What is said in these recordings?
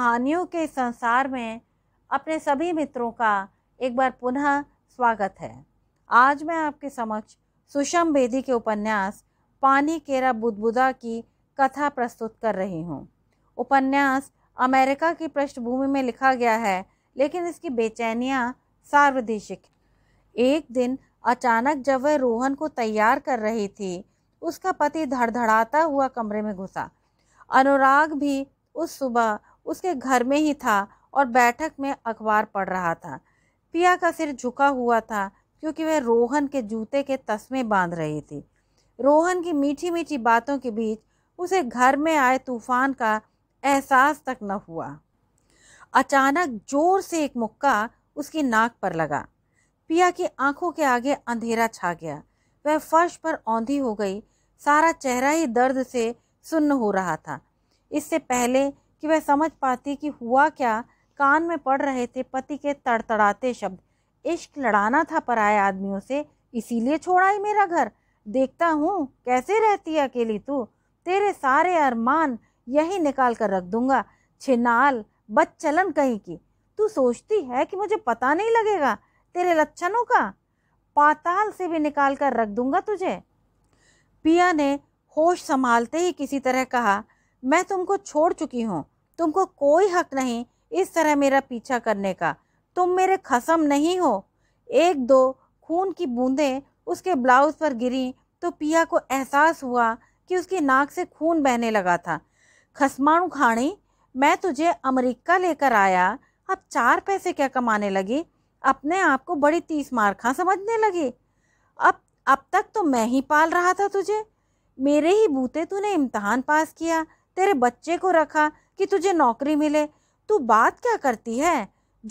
कहानियों के संसार में अपने सभी मित्रों का एक बार पुनः स्वागत है आज मैं आपके समक्ष सुषम बेदी के उपन्यास पानी केरा बुदबुदा की कथा प्रस्तुत कर रही हूँ उपन्यास अमेरिका की पृष्ठभूमि में लिखा गया है लेकिन इसकी बेचैनियाँ सार्वदेशिक एक दिन अचानक जब वह रोहन को तैयार कर रही थी उसका पति धड़धड़ाता हुआ कमरे में घुसा अनुराग भी उस सुबह उसके घर में ही था और बैठक में अखबार पढ़ रहा था पिया का सिर झुका हुआ था क्योंकि वह रोहन के जूते के तस्मे बांध रही थी रोहन की मीठी मीठी बातों के बीच उसे घर में आए तूफान का एहसास तक न हुआ अचानक जोर से एक मुक्का उसकी नाक पर लगा पिया की आंखों के आगे अंधेरा छा गया वह फर्श पर औंधी हो गई सारा चेहरा ही दर्द से सुन्न हो रहा था इससे पहले कि वह समझ पाती कि हुआ क्या कान में पड़ रहे थे पति के तड़तड़ाते शब्द इश्क लड़ाना था पराए आदमियों से इसीलिए छोड़ा ही मेरा घर देखता हूँ कैसे रहती है अकेली तू तेरे सारे अरमान यही निकाल कर रख दूंगा छिनाल चलन कहीं की तू सोचती है कि मुझे पता नहीं लगेगा तेरे लक्षणों का पाताल से भी निकाल कर रख दूंगा तुझे पिया ने होश संभालते ही किसी तरह कहा मैं तुमको छोड़ चुकी हूँ तुमको कोई हक नहीं इस तरह मेरा पीछा करने का तुम मेरे खसम नहीं हो एक दो खून की बूंदें उसके ब्लाउज पर गिरी तो पिया को एहसास हुआ कि उसकी नाक से खून बहने लगा था खसमाणु खाणी मैं तुझे अमेरिका लेकर आया अब चार पैसे क्या कमाने लगी अपने आप को बड़ी तीस मार समझने लगी अब अब तक तो मैं ही पाल रहा था तुझे मेरे ही बूते तूने इम्तहान पास किया तेरे बच्चे को रखा कि तुझे नौकरी मिले तू बात क्या करती है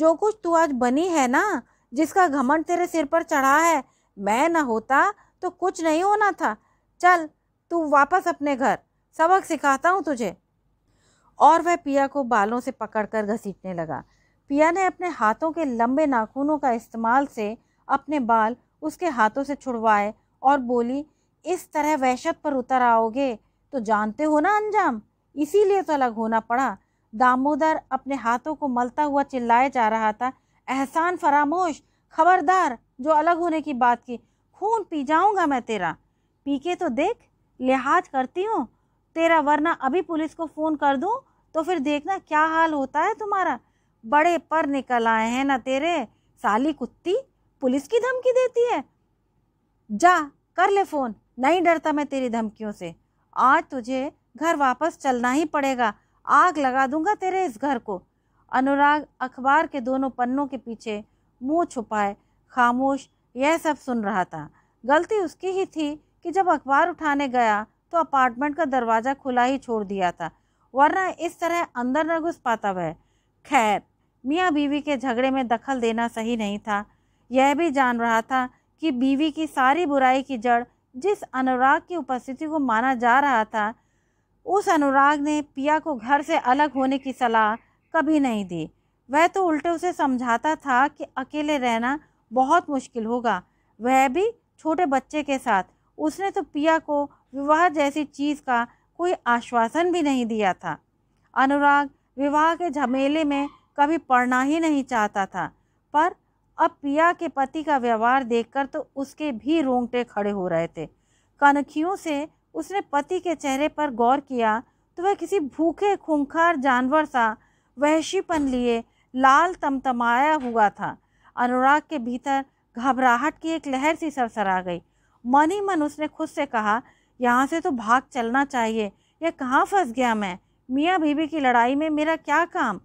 जो कुछ तू आज बनी है ना जिसका घमंड तेरे सिर पर चढ़ा है मैं ना होता तो कुछ नहीं होना था चल तू वापस अपने घर सबक सिखाता हूँ तुझे और वह पिया को बालों से पकड़कर घसीटने लगा पिया ने अपने हाथों के लंबे नाखूनों का इस्तेमाल से अपने बाल उसके हाथों से छुड़वाए और बोली इस तरह वहशत पर उतर आओगे तो जानते हो ना अंजाम इसीलिए तो अलग होना पड़ा दामोदर अपने हाथों को मलता हुआ चिल्लाए जा रहा था एहसान फरामोश खबरदार जो अलग होने की बात की खून पी जाऊंगा मैं तेरा पी के तो देख लिहाज करती हूँ तेरा वरना अभी पुलिस को फ़ोन कर दूँ तो फिर देखना क्या हाल होता है तुम्हारा बड़े पर निकल आए हैं ना तेरे साली कुत्ती पुलिस की धमकी देती है जा कर ले फ़ोन नहीं डरता मैं तेरी धमकियों से आज तुझे घर वापस चलना ही पड़ेगा आग लगा दूंगा तेरे इस घर को अनुराग अखबार के दोनों पन्नों के पीछे मुंह छुपाए खामोश यह सब सुन रहा था गलती उसकी ही थी कि जब अखबार उठाने गया तो अपार्टमेंट का दरवाज़ा खुला ही छोड़ दिया था वरना इस तरह अंदर न घुस पाता वह खैर मियाँ बीवी के झगड़े में दखल देना सही नहीं था यह भी जान रहा था कि बीवी की सारी बुराई की जड़ जिस अनुराग की उपस्थिति को माना जा रहा था उस अनुराग ने पिया को घर से अलग होने की सलाह कभी नहीं दी वह तो उल्टे उसे समझाता था कि अकेले रहना बहुत मुश्किल होगा वह भी छोटे बच्चे के साथ उसने तो पिया को विवाह जैसी चीज़ का कोई आश्वासन भी नहीं दिया था अनुराग विवाह के झमेले में कभी पढ़ना ही नहीं चाहता था पर अब पिया के पति का व्यवहार देखकर तो उसके भी रोंगटे खड़े हो रहे थे कनखियों से उसने पति के चेहरे पर गौर किया तो वह किसी भूखे खूंखार जानवर सा वहशीपन लिए लाल तमतमाया हुआ था अनुराग के भीतर घबराहट की एक लहर सी सरसरा गई मन ही मन उसने खुद से कहा यहाँ से तो भाग चलना चाहिए यह कहाँ फंस गया मैं मियाँ बीबी की लड़ाई में मेरा क्या काम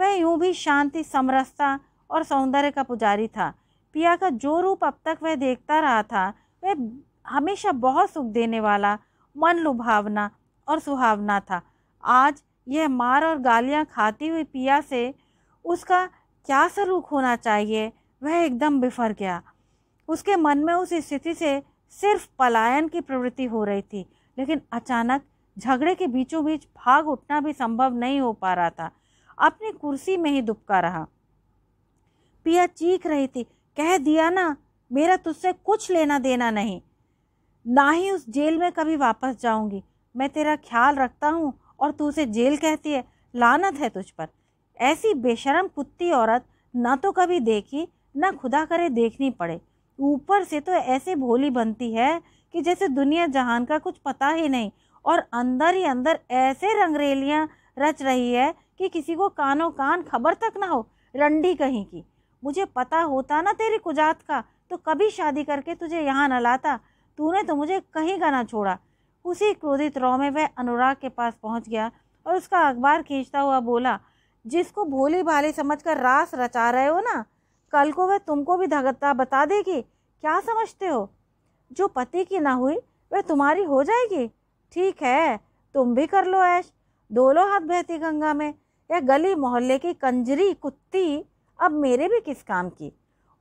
वह यूं भी शांति समरसता और सौंदर्य का पुजारी था पिया का जो रूप अब तक वह देखता रहा था वह हमेशा बहुत सुख देने वाला मन लुभावना और सुहावना था आज यह मार और गालियाँ खाती हुई पिया से उसका क्या सलूक होना चाहिए वह एकदम बिफर गया उसके मन में उस स्थिति से सिर्फ पलायन की प्रवृत्ति हो रही थी लेकिन अचानक झगड़े के बीचों बीच भाग उठना भी संभव नहीं हो पा रहा था अपनी कुर्सी में ही दुबका रहा पिया चीख रही थी कह दिया ना मेरा तुझसे कुछ लेना देना नहीं ना ही उस जेल में कभी वापस जाऊंगी मैं तेरा ख्याल रखता हूँ और तू उसे जेल कहती है लानत है तुझ पर ऐसी बेशरम कुत्ती औरत ना तो कभी देखी ना खुदा करे देखनी पड़े ऊपर से तो ऐसे भोली बनती है कि जैसे दुनिया जहान का कुछ पता ही नहीं और अंदर ही अंदर ऐसे रंगरेलियाँ रच रही है कि किसी को कानों कान खबर तक ना हो रंडी कहीं की मुझे पता होता ना तेरी कुजात का तो कभी शादी करके तुझे यहाँ न लाता तूने तो मुझे कहीं का ना छोड़ा उसी क्रोधित रौ में वह अनुराग के पास पहुंच गया और उसका अखबार खींचता हुआ बोला जिसको भोली भाली समझकर रास रचा रहे हो ना कल को वह तुमको भी धगत्ता बता देगी क्या समझते हो जो पति की ना हुई वह तुम्हारी हो जाएगी ठीक है तुम भी कर लो ऐश दो लो हाथ बहती गंगा में यह गली मोहल्ले की कंजरी कुत्ती अब मेरे भी किस काम की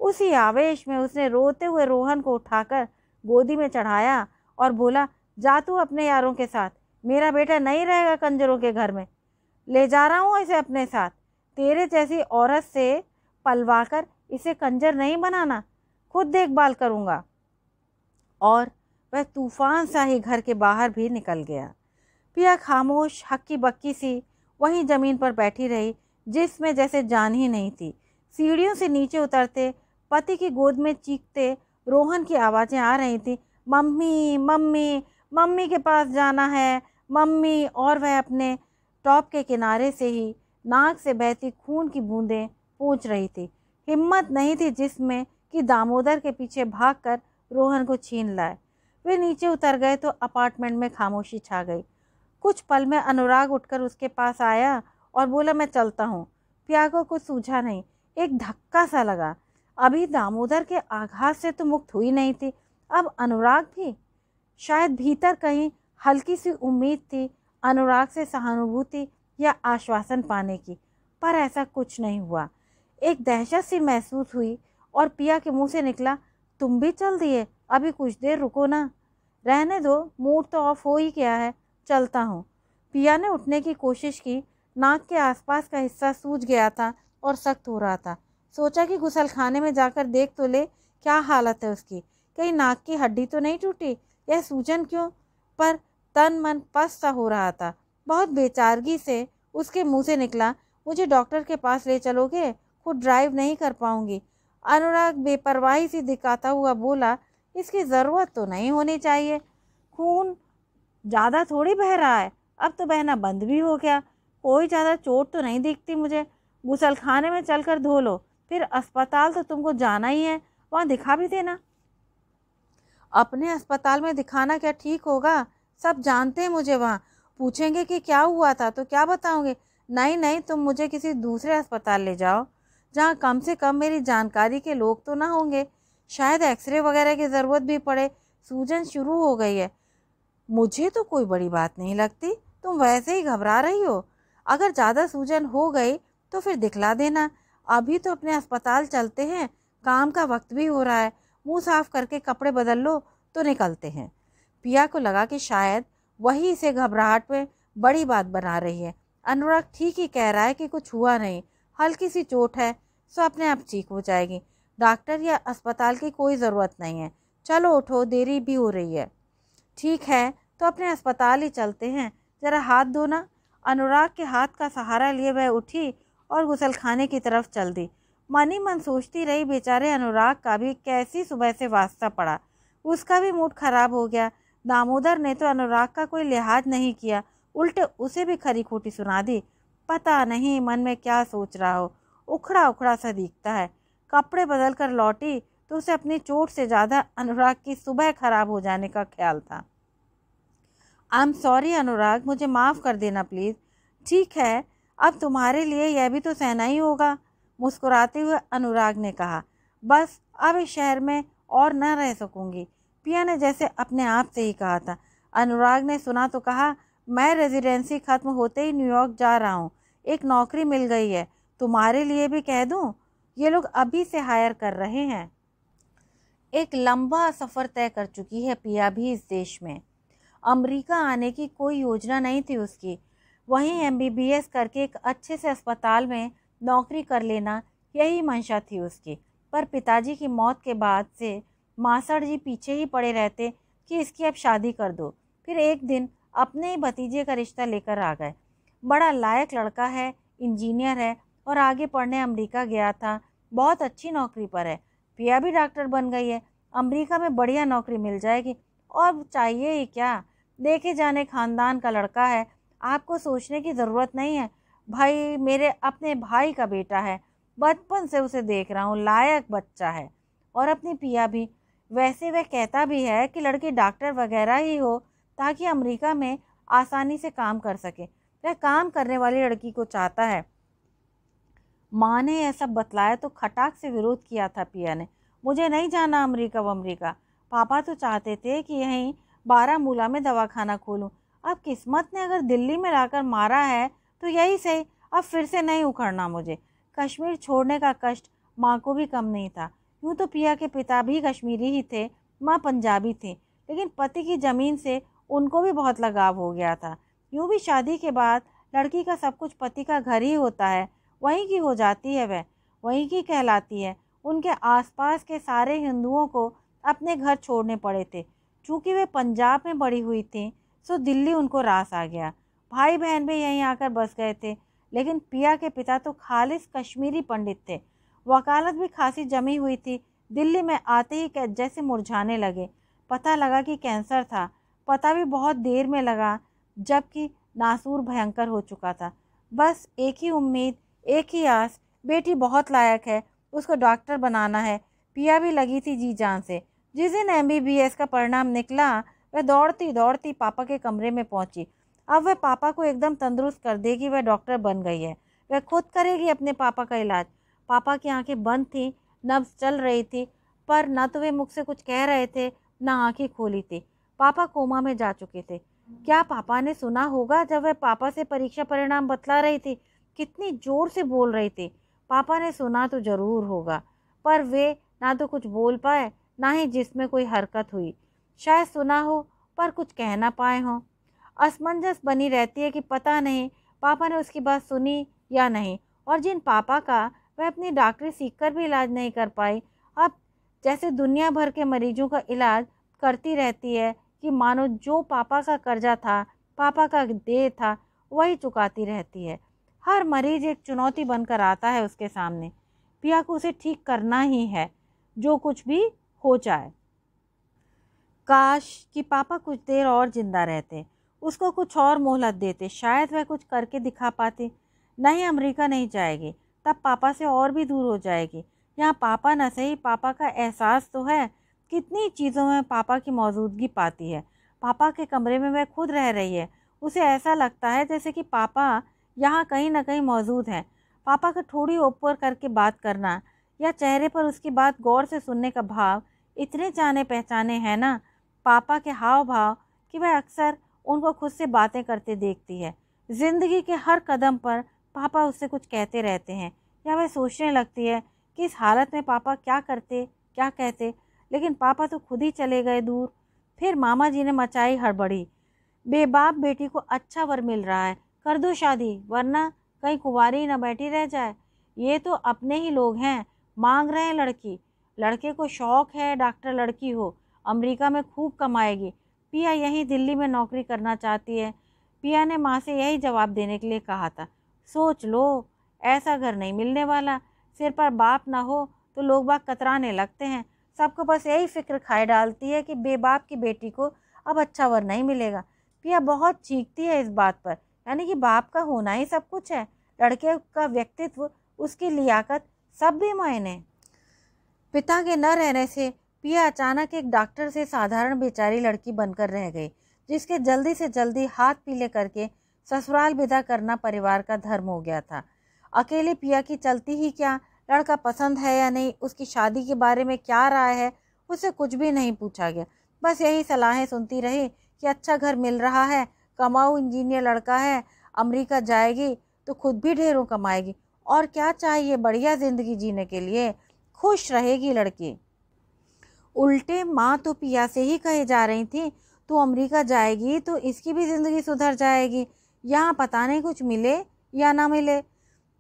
उसी आवेश में उसने रोते हुए रोहन को उठाकर गोदी में चढ़ाया और बोला जा तू अपने यारों के साथ मेरा बेटा नहीं रहेगा कंजरों के घर में ले जा रहा हूँ इसे अपने साथ तेरे जैसी औरत से पलवाकर इसे कंजर नहीं बनाना खुद देखभाल करूँगा और वह तूफान सा ही घर के बाहर भी निकल गया पिया खामोश हक्की बक्की सी वहीं ज़मीन पर बैठी रही जिसमें जैसे जान ही नहीं थी सीढ़ियों से नीचे उतरते पति की गोद में चीखते रोहन की आवाज़ें आ रही थी मम्मी मम्मी मम्मी के पास जाना है मम्मी और वह अपने टॉप के किनारे से ही नाक से बहती खून की बूंदें पूछ रही थी हिम्मत नहीं थी जिसमें कि दामोदर के पीछे भागकर रोहन को छीन लाए वे नीचे उतर गए तो अपार्टमेंट में खामोशी छा गई कुछ पल में अनुराग उठकर उसके पास आया और बोला मैं चलता हूँ प्यागो को सूझा नहीं एक धक्का सा लगा अभी दामोदर के आघात से तो मुक्त हुई नहीं थी अब अनुराग भी शायद भीतर कहीं हल्की सी उम्मीद थी अनुराग से सहानुभूति या आश्वासन पाने की पर ऐसा कुछ नहीं हुआ एक दहशत सी महसूस हुई और पिया के मुंह से निकला तुम भी चल दिए अभी कुछ देर रुको ना रहने दो मूड तो ऑफ हो ही गया है चलता हूँ पिया ने उठने की कोशिश की नाक के आसपास का हिस्सा सूज गया था और सख्त हो रहा था सोचा कि गुसल खाने में जाकर देख तो ले क्या हालत है उसकी कहीं नाक की हड्डी तो नहीं टूटी यह सूजन क्यों पर तन मन पस हो रहा था बहुत बेचारगी से उसके मुंह से निकला मुझे डॉक्टर के पास ले चलोगे खुद ड्राइव नहीं कर पाऊंगी अनुराग बेपरवाही से दिखाता हुआ बोला इसकी ज़रूरत तो नहीं होनी चाहिए खून ज़्यादा थोड़ी बह रहा है अब तो बहना बंद भी हो गया कोई ज़्यादा चोट तो नहीं दिखती मुझे गुसलखाने में चल कर धो लो फिर अस्पताल तो तुमको जाना ही है वहाँ दिखा भी देना अपने अस्पताल में दिखाना क्या ठीक होगा सब जानते हैं मुझे वहाँ पूछेंगे कि क्या हुआ था तो क्या बताओगे नहीं नहीं तुम मुझे किसी दूसरे अस्पताल ले जाओ जहाँ कम से कम मेरी जानकारी के लोग तो ना होंगे शायद एक्सरे वगैरह की ज़रूरत भी पड़े सूजन शुरू हो गई है मुझे तो कोई बड़ी बात नहीं लगती तुम वैसे ही घबरा रही हो अगर ज़्यादा सूजन हो गई तो फिर दिखला देना अभी तो अपने अस्पताल चलते हैं काम का वक्त भी हो रहा है मुंह साफ करके कपड़े बदल लो तो निकलते हैं पिया को लगा कि शायद वही इसे घबराहट में बड़ी बात बना रही है अनुराग ठीक ही कह रहा है कि कुछ हुआ नहीं हल्की सी चोट है सो अपने आप ठीक हो जाएगी डॉक्टर या अस्पताल की कोई ज़रूरत नहीं है चलो उठो देरी भी हो रही है ठीक है तो अपने अस्पताल ही चलते हैं ज़रा हाथ धोना अनुराग के हाथ का सहारा लिए वह उठी और गुसल खाने की तरफ चल दी मनी मन सोचती रही बेचारे अनुराग का भी कैसी सुबह से वास्ता पड़ा उसका भी मूड खराब हो गया दामोदर ने तो अनुराग का कोई लिहाज नहीं किया उल्टे उसे भी खरी खोटी सुना दी पता नहीं मन में क्या सोच रहा हो उखड़ा उखड़ा सा दिखता है कपड़े बदल कर लौटी तो उसे अपनी चोट से ज़्यादा अनुराग की सुबह खराब हो जाने का ख्याल था आई एम सॉरी अनुराग मुझे माफ़ कर देना प्लीज़ ठीक है अब तुम्हारे लिए यह भी तो सहना ही होगा मुस्कुराते हुए अनुराग ने कहा बस अब इस शहर में और न रह सकूंगी पिया ने जैसे अपने आप से ही कहा था अनुराग ने सुना तो कहा मैं रेजिडेंसी ख़त्म होते ही न्यूयॉर्क जा रहा हूँ एक नौकरी मिल गई है तुम्हारे लिए भी कह दूँ ये लोग अभी से हायर कर रहे हैं एक लंबा सफ़र तय कर चुकी है पिया भी इस देश में अमेरिका आने की कोई योजना नहीं थी उसकी वहीं एस करके एक अच्छे से अस्पताल में नौकरी कर लेना यही मंशा थी उसकी पर पिताजी की मौत के बाद से मासड़ जी पीछे ही पड़े रहते कि इसकी अब शादी कर दो फिर एक दिन अपने ही भतीजे का रिश्ता लेकर आ गए बड़ा लायक लड़का है इंजीनियर है और आगे पढ़ने अमेरिका गया था बहुत अच्छी नौकरी पर है पिया भी डॉक्टर बन गई है अमेरिका में बढ़िया नौकरी मिल जाएगी और चाहिए ही क्या देखे जाने खानदान का लड़का है आपको सोचने की ज़रूरत नहीं है भाई मेरे अपने भाई का बेटा है बचपन से उसे देख रहा हूँ लायक बच्चा है और अपनी पिया भी वैसे वह कहता भी है कि लड़की डॉक्टर वगैरह ही हो ताकि अमेरिका में आसानी से काम कर सके वह काम करने वाली लड़की को चाहता है माँ ने यह सब बतलाया तो खटाक से विरोध किया था पिया ने मुझे नहीं जाना अमेरिका व अमेरिका पापा तो चाहते थे कि यहीं बारामूला में दवाखाना खोलूँ अब किस्मत ने अगर दिल्ली में लाकर मारा है तो यही सही अब फिर से नहीं उखड़ना मुझे कश्मीर छोड़ने का कष्ट माँ को भी कम नहीं था यूँ तो पिया के पिता भी कश्मीरी ही थे माँ पंजाबी थी लेकिन पति की ज़मीन से उनको भी बहुत लगाव हो गया था यूँ भी शादी के बाद लड़की का सब कुछ पति का घर ही होता है वहीं की हो जाती है वह वहीं की कहलाती है उनके आसपास के सारे हिंदुओं को अपने घर छोड़ने पड़े थे चूँकि वे पंजाब में बड़ी हुई थीं सो दिल्ली उनको रास आ गया भाई बहन भी यहीं आकर बस गए थे लेकिन पिया के पिता तो खालिश कश्मीरी पंडित थे वकालत भी खासी जमी हुई थी दिल्ली में आते ही जैसे मुरझाने लगे पता लगा कि कैंसर था पता भी बहुत देर में लगा जबकि नासूर भयंकर हो चुका था बस एक ही उम्मीद एक ही आस बेटी बहुत लायक है उसको डॉक्टर बनाना है पिया भी लगी थी जी जान से जिस दिन एम का परिणाम निकला वह दौड़ती दौड़ती पापा के कमरे में पहुंची अब वह पापा को एकदम तंदुरुस्त कर देगी वह डॉक्टर बन गई है वह खुद करेगी अपने पापा का इलाज पापा की आंखें बंद थीं नब्स चल रही थी पर ना तो वे मुख से कुछ कह रहे थे ना आंखें खोली थी पापा कोमा में जा चुके थे क्या पापा ने सुना होगा जब वह पापा से परीक्षा परिणाम बतला रही थी कितनी जोर से बोल रही थी पापा ने सुना तो ज़रूर होगा पर वे ना तो कुछ बोल पाए ना ही जिसमें कोई हरकत हुई शायद सुना हो पर कुछ कह ना पाए हों असमंजस बनी रहती है कि पता नहीं पापा ने उसकी बात सुनी या नहीं और जिन पापा का वह अपनी डॉक्टरी सीख कर भी इलाज नहीं कर पाई अब जैसे दुनिया भर के मरीजों का इलाज करती रहती है कि मानो जो पापा का कर्जा था पापा का देह था वही चुकाती रहती है हर मरीज एक चुनौती बनकर आता है उसके सामने पिया को उसे ठीक करना ही है जो कुछ भी हो जाए काश कि पापा कुछ देर और ज़िंदा रहते उसको कुछ और मोहलत देते शायद वह कुछ करके दिखा पाते नहीं अमेरिका नहीं जाएगी तब पापा से और भी दूर हो जाएगी यहाँ पापा न सही पापा का एहसास तो है कितनी चीज़ों में पापा की मौजूदगी पाती है पापा के कमरे में वह खुद रह रही है उसे ऐसा लगता है जैसे कि पापा यहाँ कहीं ना कहीं मौजूद हैं पापा का थोड़ी ऊपर करके बात करना या चेहरे पर उसकी बात गौर से सुनने का भाव इतने जाने पहचाने हैं ना पापा के हाव भाव कि वह अक्सर उनको खुद से बातें करते देखती है ज़िंदगी के हर कदम पर पापा उससे कुछ कहते रहते हैं या वह सोचने लगती है कि इस हालत में पापा क्या करते क्या कहते लेकिन पापा तो खुद ही चले गए दूर फिर मामा जी ने मचाई हड़बड़ी बेबाप बेटी को अच्छा वर मिल रहा है कर दो शादी वरना कहीं कुंवारी न बैठी रह जाए ये तो अपने ही लोग हैं मांग रहे हैं लड़की लड़के को शौक है डॉक्टर लड़की हो अमेरिका में खूब कमाएगी पिया यहीं दिल्ली में नौकरी करना चाहती है पिया ने माँ से यही जवाब देने के लिए कहा था सोच लो ऐसा घर नहीं मिलने वाला सिर पर बाप ना हो तो लोग बाग कतराने लगते हैं सबको बस यही फिक्र खाए डालती है कि बेबाप की बेटी को अब अच्छा वर नहीं मिलेगा पिया बहुत चीखती है इस बात पर यानी कि बाप का होना ही सब कुछ है लड़के का व्यक्तित्व उसकी लियाकत सब भी मायने पिता के न रहने से पिया अचानक एक डॉक्टर से साधारण बेचारी लड़की बनकर रह गई जिसके जल्दी से जल्दी हाथ पीले करके ससुराल विदा करना परिवार का धर्म हो गया था अकेले पिया की चलती ही क्या लड़का पसंद है या नहीं उसकी शादी के बारे में क्या राय है उसे कुछ भी नहीं पूछा गया बस यही सलाहें सुनती रही कि अच्छा घर मिल रहा है कमाऊ इंजीनियर लड़का है अमेरिका जाएगी तो खुद भी ढेरों कमाएगी और क्या चाहिए बढ़िया ज़िंदगी जीने के लिए खुश रहेगी लड़की उल्टे माँ तो पिया से ही कहे जा रही थी तो अमेरिका जाएगी तो इसकी भी ज़िंदगी सुधर जाएगी यहाँ पता नहीं कुछ मिले या ना मिले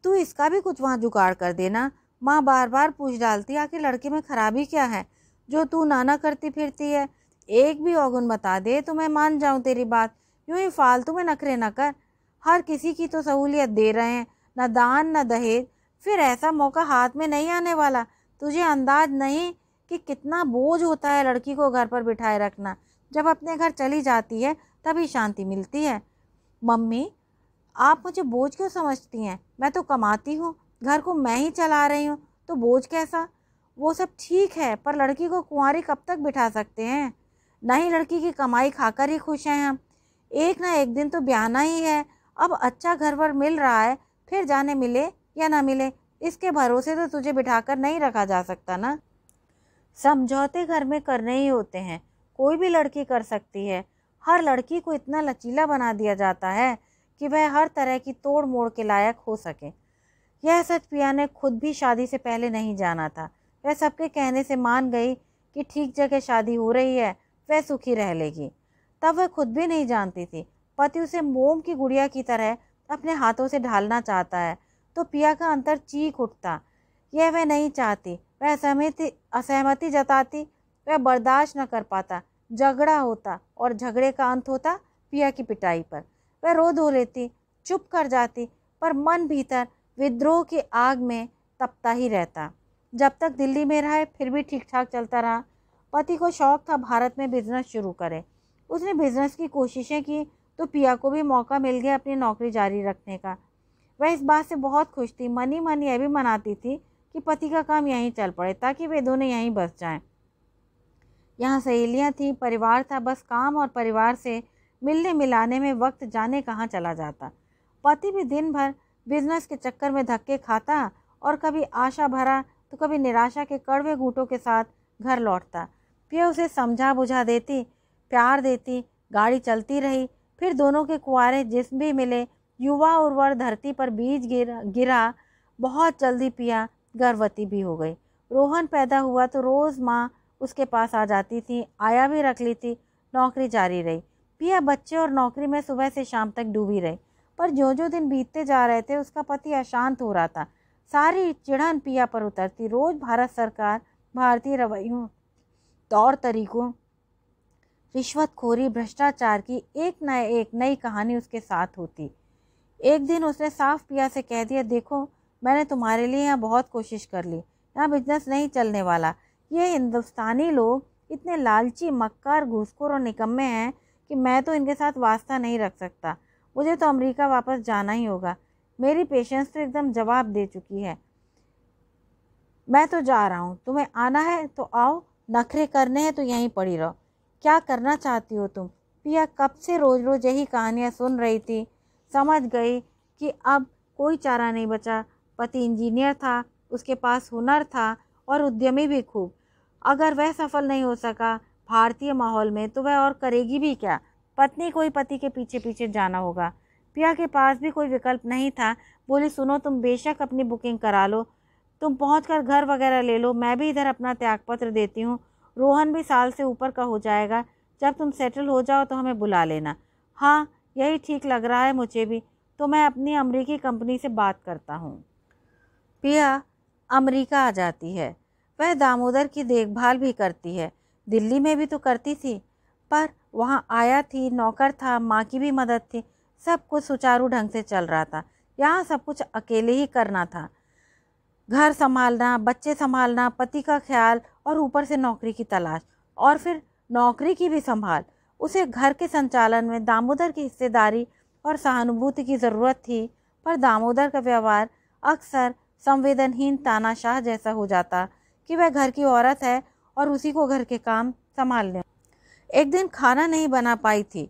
तो इसका भी कुछ वहाँ जुगाड़ कर देना माँ बार बार पूछ डालती आखिर लड़के में खराबी क्या है जो तू नाना करती फिरती है एक भी औगुन बता दे तो मैं मान जाऊँ तेरी बात यूँ ही फालतू में नखरे न कर हर किसी की तो सहूलियत दे रहे हैं ना दान न दहेज फिर ऐसा मौका हाथ में नहीं आने वाला तुझे अंदाज नहीं कि कितना बोझ होता है लड़की को घर पर बिठाए रखना जब अपने घर चली जाती है तभी शांति मिलती है मम्मी आप मुझे बोझ क्यों समझती हैं मैं तो कमाती हूँ घर को मैं ही चला रही हूँ तो बोझ कैसा वो सब ठीक है पर लड़की को कुंवारी कब तक बिठा सकते हैं ना ही लड़की की कमाई खाकर ही खुश हैं हम एक ना एक दिन तो ब्याहना ही है अब अच्छा घर पर मिल रहा है फिर जाने मिले या ना मिले इसके भरोसे तो तुझे बिठाकर नहीं रखा जा सकता ना समझौते घर में करने ही होते हैं कोई भी लड़की कर सकती है हर लड़की को इतना लचीला बना दिया जाता है कि वह हर तरह की तोड़ मोड़ के लायक हो सके यह सच पिया ने खुद भी शादी से पहले नहीं जाना था वह सबके कहने से मान गई कि ठीक जगह शादी हो रही है वह सुखी रह लेगी तब वह खुद भी नहीं जानती थी पति उसे मोम की गुड़िया की तरह अपने हाथों से ढालना चाहता है तो पिया का अंतर चीख उठता यह वह नहीं चाहती वह सहमति असहमति जताती वह बर्दाश्त न कर पाता झगड़ा होता और झगड़े का अंत होता पिया की पिटाई पर वह रो धो लेती चुप कर जाती पर मन भीतर विद्रोह की आग में तपता ही रहता जब तक दिल्ली में रहा फिर भी ठीक ठाक चलता रहा पति को शौक था भारत में बिजनेस शुरू करे उसने बिजनेस की कोशिशें की तो पिया को भी मौका मिल गया अपनी नौकरी जारी रखने का वह इस बात से बहुत खुश थी मनी मन यह भी मनाती थी कि पति का काम यहीं चल पड़े ताकि वे दोनों यहीं बस जाएं। यहाँ सहेलियाँ थीं परिवार था बस काम और परिवार से मिलने मिलाने में वक्त जाने कहाँ चला जाता पति भी दिन भर बिजनेस के चक्कर में धक्के खाता और कभी आशा भरा तो कभी निराशा के कड़वे घूटों के साथ घर लौटता फिर उसे समझा बुझा देती प्यार देती गाड़ी चलती रही फिर दोनों के कुआरे जिसम भी मिले युवा उर्वर धरती पर बीज गिर गिरा बहुत जल्दी पिया गर्भवती भी हो गई रोहन पैदा हुआ तो रोज़ माँ उसके पास आ जाती थी आया भी रख ली थी नौकरी जारी रही पिया बच्चे और नौकरी में सुबह से शाम तक डूबी रही पर जो जो दिन बीतते जा रहे थे उसका पति अशांत हो रहा था सारी चिढ़न पिया पर उतरती रोज़ भारत सरकार भारतीय रवैयों तौर तरीकों रिश्वतखोरी भ्रष्टाचार की एक न एक नई कहानी उसके साथ होती एक दिन उसने साफ पिया से कह दिया देखो मैंने तुम्हारे लिए यहाँ बहुत कोशिश कर ली यहाँ बिजनेस नहीं चलने वाला ये हिंदुस्तानी लोग इतने लालची मक्कार घुसखोर और निकम्मे हैं कि मैं तो इनके साथ वास्ता नहीं रख सकता मुझे तो अमेरिका वापस जाना ही होगा मेरी पेशेंस तो एकदम जवाब दे चुकी है मैं तो जा रहा हूँ तुम्हें आना है तो आओ नखरे करने हैं तो यहीं पड़ी रहो क्या करना चाहती हो तुम पिया कब से रोज़ रोज़ यही कहानियाँ सुन रही थी समझ गई कि अब कोई चारा नहीं बचा पति इंजीनियर था उसके पास हुनर था और उद्यमी भी खूब अगर वह सफल नहीं हो सका भारतीय माहौल में तो वह और करेगी भी क्या पत्नी को ही पति के पीछे पीछे जाना होगा पिया के पास भी कोई विकल्प नहीं था बोली सुनो तुम बेशक अपनी बुकिंग करा लो तुम पहुँच कर घर वगैरह ले लो मैं भी इधर अपना त्यागपत्र देती हूँ रोहन भी साल से ऊपर का हो जाएगा जब तुम सेटल हो जाओ तो हमें बुला लेना हाँ यही ठीक लग रहा है मुझे भी तो मैं अपनी अमरीकी कंपनी से बात करता हूँ पिया अमेरिका आ जाती है वह दामोदर की देखभाल भी करती है दिल्ली में भी तो करती थी पर वहाँ आया थी नौकर था माँ की भी मदद थी सब कुछ सुचारू ढंग से चल रहा था यहाँ सब कुछ अकेले ही करना था घर संभालना बच्चे संभालना पति का ख्याल और ऊपर से नौकरी की तलाश और फिर नौकरी की भी संभाल उसे घर के संचालन में दामोदर की हिस्सेदारी और सहानुभूति की ज़रूरत थी पर दामोदर का व्यवहार अक्सर संवेदनहीन तानाशाह जैसा हो जाता कि वह घर की औरत है और उसी को घर के काम संभालने एक दिन खाना नहीं बना पाई थी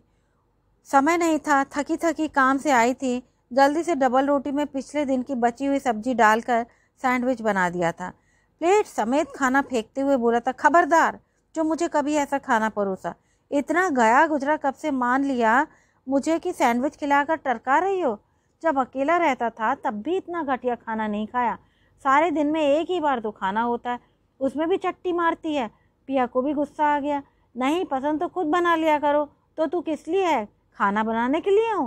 समय नहीं था थकी थकी काम से आई थी जल्दी से डबल रोटी में पिछले दिन की बची हुई सब्जी डालकर सैंडविच बना दिया था प्लेट समेत खाना फेंकते हुए बोला था खबरदार जो मुझे कभी ऐसा खाना परोसा इतना गया गुजरा कब से मान लिया मुझे कि सैंडविच खिलाकर टरका रही हो जब अकेला रहता था तब भी इतना घटिया खाना नहीं खाया सारे दिन में एक ही बार तो खाना होता है उसमें भी चट्टी मारती है पिया को भी गुस्सा आ गया नहीं पसंद तो खुद बना लिया करो तो तू किस लिए है खाना बनाने के लिए हो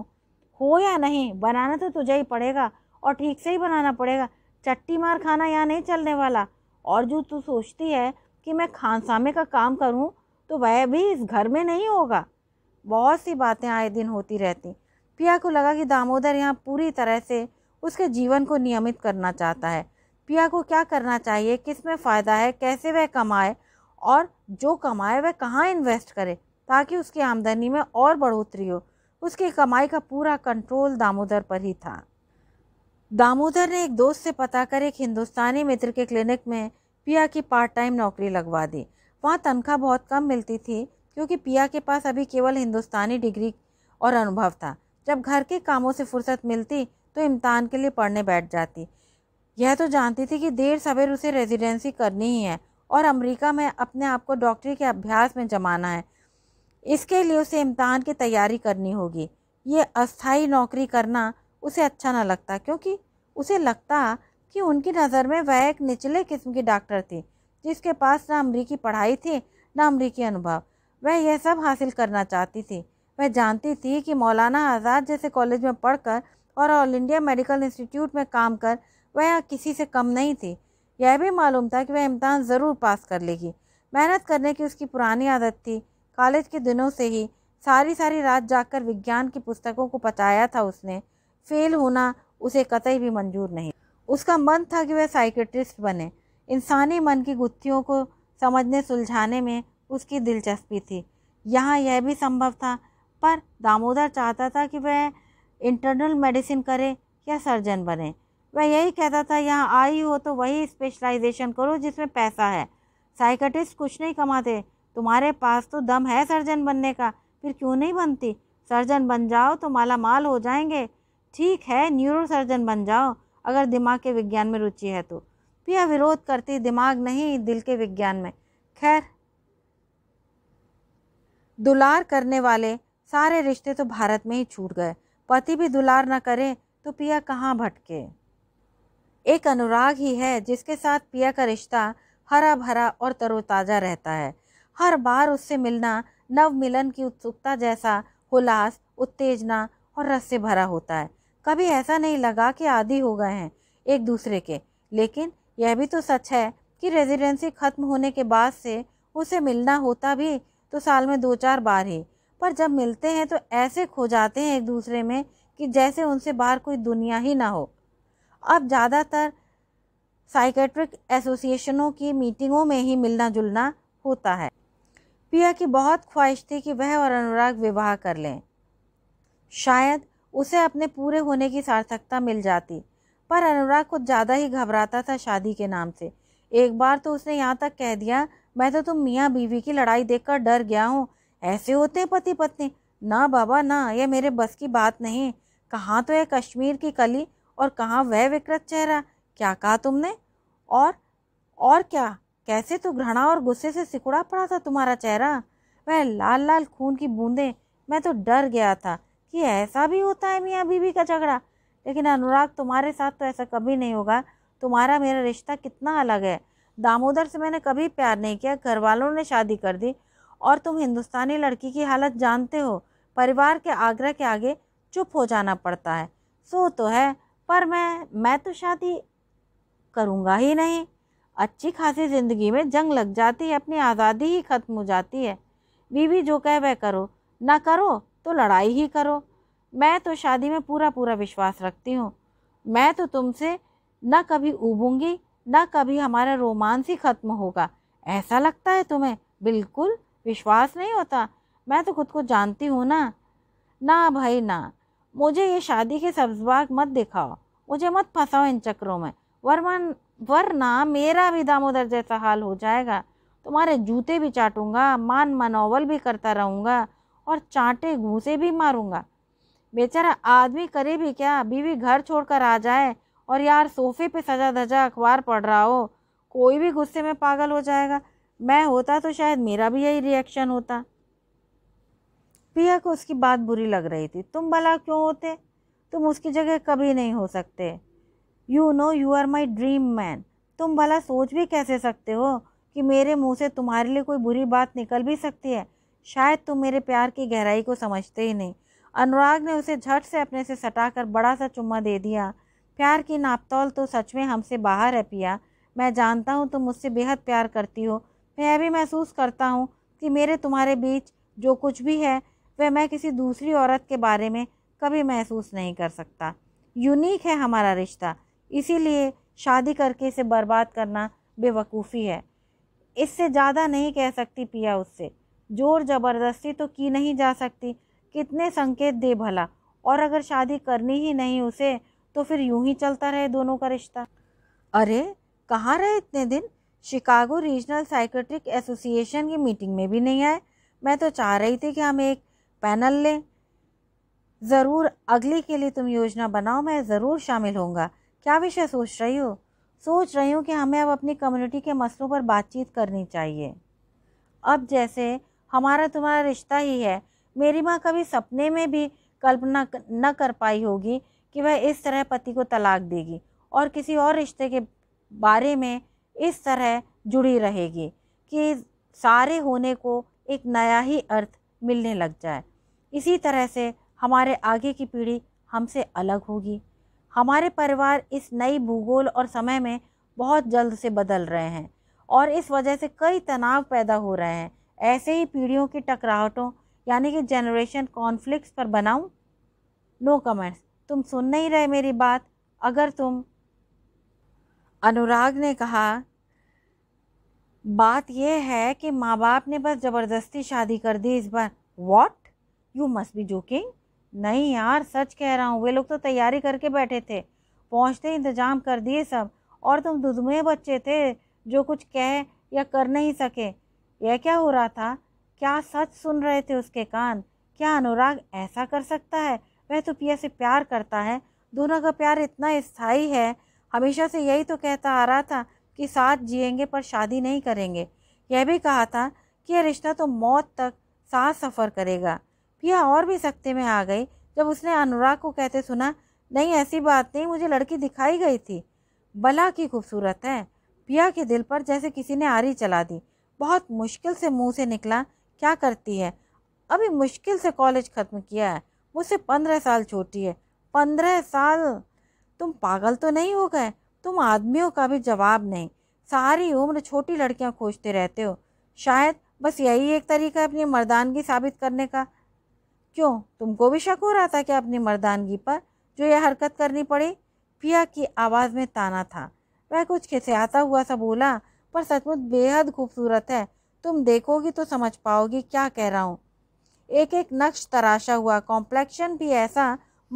हो या नहीं बनाना तो तुझे ही पड़ेगा और ठीक से ही बनाना पड़ेगा चट्टी मार खाना यहाँ नहीं चलने वाला और जो तू सोचती है कि मैं खानसामे का काम करूँ तो वह भी इस घर में नहीं होगा बहुत सी बातें आए दिन होती रहती पिया को लगा कि दामोदर यहाँ पूरी तरह से उसके जीवन को नियमित करना चाहता है पिया को क्या करना चाहिए किस में फ़ायदा है कैसे वह कमाए और जो कमाए वह कहाँ इन्वेस्ट करे ताकि उसकी आमदनी में और बढ़ोतरी हो उसकी कमाई का पूरा कंट्रोल दामोदर पर ही था दामोदर ने एक दोस्त से पता कर एक हिंदुस्तानी मित्र के क्लिनिक में पिया की पार्ट टाइम नौकरी लगवा दी वहाँ तनख्वाह बहुत कम मिलती थी क्योंकि पिया के पास अभी केवल हिंदुस्तानी डिग्री और अनुभव था जब घर के कामों से फुर्सत मिलती तो इम्तान के लिए पढ़ने बैठ जाती यह तो जानती थी कि देर सवेर उसे रेजिडेंसी करनी ही है और अमेरिका में अपने आप को डॉक्टरी के अभ्यास में जमाना है इसके लिए उसे इम्तहान की तैयारी करनी होगी ये अस्थाई नौकरी करना उसे अच्छा ना लगता क्योंकि उसे लगता कि उनकी नज़र में वह एक निचले किस्म की डॉक्टर थी जिसके पास ना अमरीकी पढ़ाई थी ना अमरीकी अनुभव वह यह सब हासिल करना चाहती थी वह जानती थी कि मौलाना आज़ाद जैसे कॉलेज में पढ़कर और ऑल इंडिया मेडिकल इंस्टीट्यूट में काम कर वह किसी से कम नहीं थी यह भी मालूम था कि वह इम्तहान ज़रूर पास कर लेगी मेहनत करने की उसकी पुरानी आदत थी कॉलेज के दिनों से ही सारी सारी रात जाकर विज्ञान की पुस्तकों को पचाया था उसने फेल होना उसे कतई भी मंजूर नहीं उसका मन था कि वह साइकेट्रिस्ट बने इंसानी मन की गुत्थियों को समझने सुलझाने में उसकी दिलचस्पी थी यहाँ यह भी संभव था पर दामोदर चाहता था कि वह इंटरनल मेडिसिन करे या सर्जन बने वह यही कहता था यहाँ आई हो तो वही स्पेशलाइजेशन करो जिसमें पैसा है साइकटिस्ट कुछ नहीं कमाते तुम्हारे पास तो दम है सर्जन बनने का फिर क्यों नहीं बनती सर्जन बन जाओ तो माला माल हो जाएंगे ठीक है न्यूरो सर्जन बन जाओ अगर दिमाग के विज्ञान में रुचि है तो पिया विरोध करती दिमाग नहीं दिल के विज्ञान में खैर दुलार करने वाले सारे रिश्ते तो भारत में ही छूट गए पति भी दुलार न करे तो पिया कहाँ भटके एक अनुराग ही है जिसके साथ पिया का रिश्ता हरा भरा और तरोताज़ा रहता है हर बार उससे मिलना नव मिलन की उत्सुकता जैसा हुलास उत्तेजना और रस से भरा होता है कभी ऐसा नहीं लगा कि आदि हो गए हैं एक दूसरे के लेकिन यह भी तो सच है कि रेजिडेंसी ख़त्म होने के बाद से उसे मिलना होता भी तो साल में दो चार बार ही पर जब मिलते हैं तो ऐसे खो जाते हैं एक दूसरे में कि जैसे उनसे बाहर कोई दुनिया ही ना हो अब ज़्यादातर साइकेट्रिक एसोसिएशनों की मीटिंगों में ही मिलना जुलना होता है पिया की बहुत ख्वाहिश थी कि वह और अनुराग विवाह कर लें शायद उसे अपने पूरे होने की सार्थकता मिल जाती पर अनुराग कुछ ज़्यादा ही घबराता था शादी के नाम से एक बार तो उसने यहाँ तक कह दिया मैं तो तुम मियाँ बीवी की लड़ाई देखकर डर गया हूँ ऐसे होते हैं पति पत्नी ना बाबा ना यह मेरे बस की बात नहीं कहाँ तो है कश्मीर की कली और कहाँ वह विकृत चेहरा क्या कहा तुमने और और क्या कैसे तो घृणा और गुस्से से सिकुड़ा पड़ा था तुम्हारा चेहरा वह लाल लाल खून की बूंदें मैं तो डर गया था कि ऐसा भी होता है मियाँ बीवी का झगड़ा लेकिन अनुराग तुम्हारे साथ तो ऐसा कभी नहीं होगा तुम्हारा मेरा रिश्ता कितना अलग है दामोदर से मैंने कभी प्यार नहीं किया घर वालों ने शादी कर दी और तुम हिंदुस्तानी लड़की की हालत जानते हो परिवार के आग्रह के आगे चुप हो जाना पड़ता है सो तो है पर मैं मैं तो शादी करूँगा ही नहीं अच्छी खासी ज़िंदगी में जंग लग जाती है अपनी आज़ादी ही ख़त्म हो जाती है बीवी जो कहे वह करो ना करो तो लड़ाई ही करो मैं तो शादी में पूरा पूरा विश्वास रखती हूँ मैं तो तुमसे ना कभी ऊबूंगी ना कभी हमारा रोमांस ही ख़त्म होगा ऐसा लगता है तुम्हें बिल्कुल विश्वास नहीं होता मैं तो खुद को जानती हूँ ना ना भाई ना मुझे ये शादी के सब्जबाग मत दिखाओ मुझे मत फंसाओ इन चक्रों में वरना वरना मेरा भी दामोदर जैसा हाल हो जाएगा तुम्हारे जूते भी चाटूंगा मान मनोवल भी करता रहूँगा और चांटे घूसे भी मारूंगा बेचारा आदमी करे भी क्या बीवी घर छोड़कर आ जाए और यार सोफे पे सजा धजा अखबार पढ़ रहा हो कोई भी गुस्से में पागल हो जाएगा मैं होता तो शायद मेरा भी यही रिएक्शन होता प्रिया को उसकी बात बुरी लग रही थी तुम भला क्यों होते तुम उसकी जगह कभी नहीं हो सकते you know you are my dream man तुम भला सोच भी कैसे सकते हो कि मेरे मुंह से तुम्हारे लिए कोई बुरी बात निकल भी सकती है शायद तुम मेरे प्यार की गहराई को समझते ही नहीं अनुराग ने उसे झट से अपने से सटाकर बड़ा सा चुम्मा दे दिया प्यार की नापतौल तो सच में हमसे बाहर है पिया मैं जानता हूँ तुम मुझसे बेहद प्यार करती हो मैं यह भी महसूस करता हूँ कि मेरे तुम्हारे बीच जो कुछ भी है वह मैं किसी दूसरी औरत के बारे में कभी महसूस नहीं कर सकता यूनिक है हमारा रिश्ता इसीलिए शादी करके इसे बर्बाद करना बेवकूफ़ी है इससे ज़्यादा नहीं कह सकती पिया उससे जोर ज़बरदस्ती तो की नहीं जा सकती कितने संकेत दे भला और अगर शादी करनी ही नहीं उसे तो फिर यूं ही चलता रहे दोनों का रिश्ता अरे कहाँ रहे इतने दिन शिकागो रीजनल साइकेट्रिक एसोसिएशन की मीटिंग में भी नहीं आए मैं तो चाह रही थी कि हम एक पैनल लें ज़रूर अगली के लिए तुम योजना बनाओ मैं ज़रूर शामिल होऊंगा क्या विषय सोच रही हो सोच रही हूँ कि हमें अब अपनी कम्युनिटी के मसलों पर बातचीत करनी चाहिए अब जैसे हमारा तुम्हारा रिश्ता ही है मेरी माँ कभी सपने में भी कल्पना न कर पाई होगी कि वह इस तरह पति को तलाक देगी और किसी और रिश्ते के बारे में इस तरह जुड़ी रहेगी कि सारे होने को एक नया ही अर्थ मिलने लग जाए इसी तरह से हमारे आगे की पीढ़ी हमसे अलग होगी हमारे परिवार इस नई भूगोल और समय में बहुत जल्द से बदल रहे हैं और इस वजह से कई तनाव पैदा हो रहे हैं ऐसे ही पीढ़ियों की टकरावटों यानी कि जनरेशन कॉन्फ्लिक्ट्स पर बनाऊं नो no कमेंट्स तुम सुन नहीं रहे मेरी बात अगर तुम अनुराग ने कहा बात यह है कि माँ बाप ने बस ज़बरदस्ती शादी कर दी इस बार what you must be joking नहीं यार सच कह रहा हूँ वे लोग तो तैयारी करके बैठे थे पहुँचते इंतज़ाम कर दिए सब और तुम दुधमे बच्चे थे जो कुछ कह या कर नहीं सके यह क्या हो रहा था क्या सच सुन रहे थे उसके कान क्या अनुराग ऐसा कर सकता है वह तो पिया से प्यार करता है दोनों का प्यार इतना स्थायी है हमेशा से यही तो कहता आ रहा था कि साथ जिएंगे पर शादी नहीं करेंगे यह भी कहा था कि यह रिश्ता तो मौत तक साथ सफ़र करेगा पिया और भी सख्ते में आ गई जब उसने अनुराग को कहते सुना नहीं ऐसी बात नहीं मुझे लड़की दिखाई गई थी बला की खूबसूरत है पिया के दिल पर जैसे किसी ने आरी चला दी बहुत मुश्किल से मुंह से निकला क्या करती है अभी मुश्किल से कॉलेज ख़त्म किया है मुझसे पंद्रह साल छोटी है पंद्रह साल तुम पागल तो नहीं हो गए तुम आदमियों का भी जवाब नहीं सारी उम्र छोटी लड़कियां खोजते रहते हो शायद बस यही एक तरीका है अपनी मर्दानगी साबित करने का क्यों तुमको भी शक हो रहा था क्या अपनी मर्दानगी पर जो यह हरकत करनी पड़ी पिया की आवाज़ में ताना था वह कुछ खिसियाता हुआ सा बोला पर सचमुच बेहद खूबसूरत है तुम देखोगी तो समझ पाओगी क्या कह रहा हूँ एक एक नक्श तराशा हुआ कॉम्प्लेक्शन भी ऐसा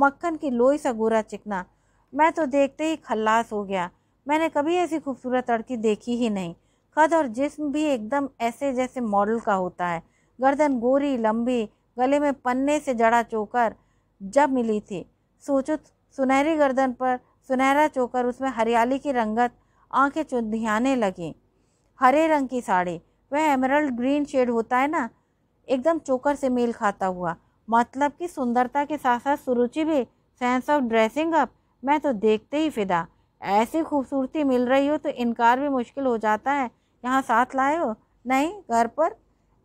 मक्खन की लोई सा गोरा चिकना मैं तो देखते ही खल्लास हो गया मैंने कभी ऐसी खूबसूरत लड़की देखी ही नहीं कद और जिस्म भी एकदम ऐसे जैसे मॉडल का होता है गर्दन गोरी लंबी गले में पन्ने से जड़ा चोकर जब मिली थी सोचो सुनहरी गर्दन पर सुनहरा चोकर उसमें हरियाली की रंगत आंखें चुंधियाने लगी हरे रंग की साड़ी वह एमरल्ड ग्रीन शेड होता है ना एकदम चोकर से मेल खाता हुआ मतलब कि सुंदरता के साथ साथ सुरुचि भी सेंस ऑफ ड्रेसिंग अप मैं तो देखते ही फिदा ऐसी खूबसूरती मिल रही हो तो इनकार भी मुश्किल हो जाता है यहाँ साथ लाए हो नहीं घर पर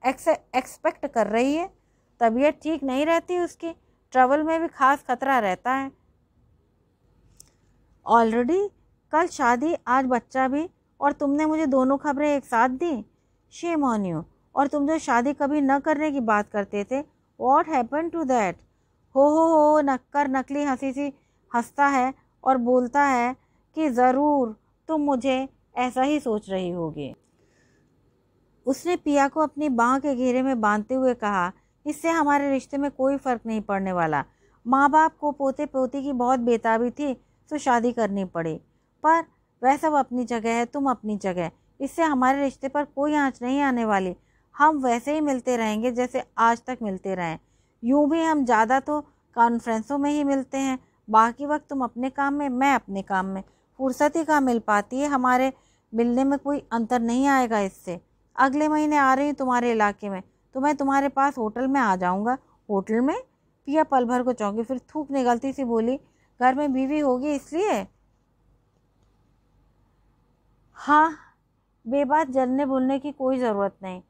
एक्सपेक्ट कर रही है तबीयत ठीक नहीं रहती उसकी ट्रैवल में भी खास खतरा रहता है ऑलरेडी कल शादी आज बच्चा भी और तुमने मुझे दोनों खबरें एक साथ दी शेम ऑन यू और तुम जो शादी कभी न करने की बात करते थे वॉट हैपन टू दैट हो हो हो नक्कर नकली हंसी सी हंसता है और बोलता है कि ज़रूर तुम मुझे ऐसा ही सोच रही होगी उसने पिया को अपनी बाँ के घेरे में बांधते हुए कहा इससे हमारे रिश्ते में कोई फ़र्क नहीं पड़ने वाला माँ बाप को पोते पोती की बहुत बेताबी थी तो शादी करनी पड़ी पर वह सब अपनी जगह है तुम अपनी जगह इससे हमारे रिश्ते पर कोई आँच नहीं आने वाली हम वैसे ही मिलते रहेंगे जैसे आज तक मिलते रहें यूँ भी हम ज़्यादा तो कॉन्फ्रेंसों में ही मिलते हैं बाकी वक्त तुम अपने काम में मैं अपने काम में फुर्सत ही कहाँ मिल पाती है हमारे मिलने में कोई अंतर नहीं आएगा इससे अगले महीने आ रही हूँ तुम्हारे इलाके में तो मैं तुम्हारे पास होटल में आ जाऊँगा होटल में पिया पल भर को चौंकी फिर थूक निकलती सी बोली घर में बीवी होगी इसलिए हाँ बेबात जलने बोलने की कोई ज़रूरत नहीं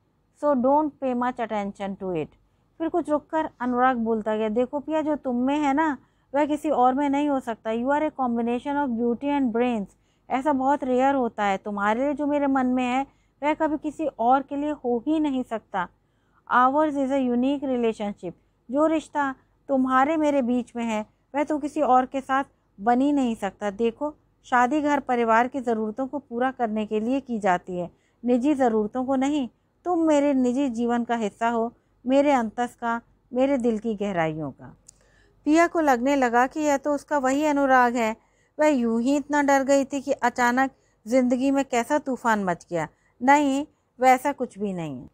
so don't pay much attention to it फिर कुछ रुक कर अनुराग बोलता गया देखो पिया जो तुम में है ना वह किसी और में नहीं हो सकता you are a combination of beauty and brains ऐसा बहुत रेयर होता है तुम्हारे लिए जो मेरे मन में है वह कभी किसी और के लिए हो ही नहीं सकता ours is a unique relationship जो रिश्ता तुम्हारे मेरे बीच में है वह तो किसी और के साथ बन ही नहीं सकता देखो शादी घर परिवार की ज़रूरतों को पूरा करने के लिए की जाती है निजी ज़रूरतों को नहीं तुम मेरे निजी जीवन का हिस्सा हो मेरे अंतस का मेरे दिल की गहराइयों का रिया को लगने लगा कि यह तो उसका वही अनुराग है वह यूं ही इतना डर गई थी कि अचानक ज़िंदगी में कैसा तूफान मच गया नहीं वैसा कुछ भी नहीं